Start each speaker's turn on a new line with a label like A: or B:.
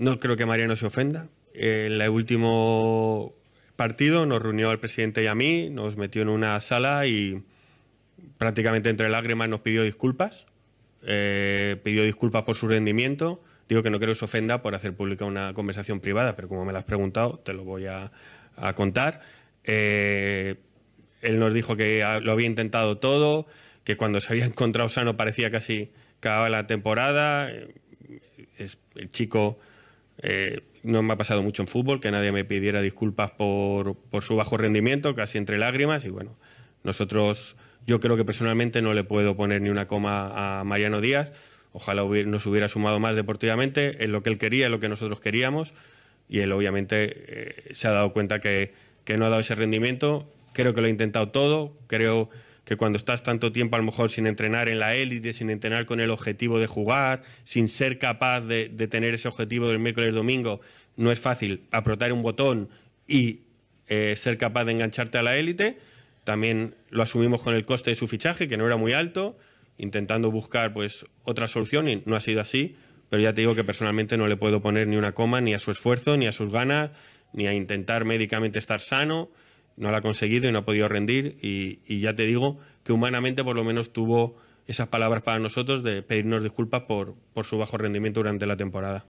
A: No creo que no se ofenda. En el último partido nos reunió al presidente y a mí, nos metió en una sala y prácticamente entre lágrimas nos pidió disculpas. Eh, pidió disculpas por su rendimiento. Digo que no creo que se ofenda por hacer pública una conversación privada, pero como me la has preguntado, te lo voy a, contar. Eh, él nos dijo que lo había intentado todo, que cuando se había encontrado sano parecía casi acababa la temporada. el chico eh, no me ha pasado mucho en fútbol que nadie me pidiera disculpas por, su bajo rendimiento, casi entre lágrimas. Y bueno, nosotros, yo creo que personalmente no le puedo poner ni una coma a Mariano Díaz. Ojalá nos hubiera sumado más deportivamente en lo que él quería, es lo que nosotros queríamos. Y él obviamente eh, se ha dado cuenta que, no ha dado ese rendimiento. Creo que lo ha intentado todo. Creo que cuando estás tanto tiempo a lo mejor sin entrenar en la élite, sin entrenar con el objetivo de jugar, sin ser capaz de, tener ese objetivo del miércoles domingo, no es fácil apretar un botón y eh, ser capaz de engancharte a la élite. También lo asumimos con el coste de su fichaje, que no era muy alto, intentando buscar pues otra solución y no ha sido así. Pero ya te digo que personalmente no le puedo poner ni una coma ni a su esfuerzo, ni a sus ganas, ni a intentar médicamente estar sano no la ha conseguido y no ha podido rendir y, y, ya te digo que humanamente por lo menos tuvo esas palabras para nosotros de pedirnos disculpas por, por su bajo rendimiento durante la temporada.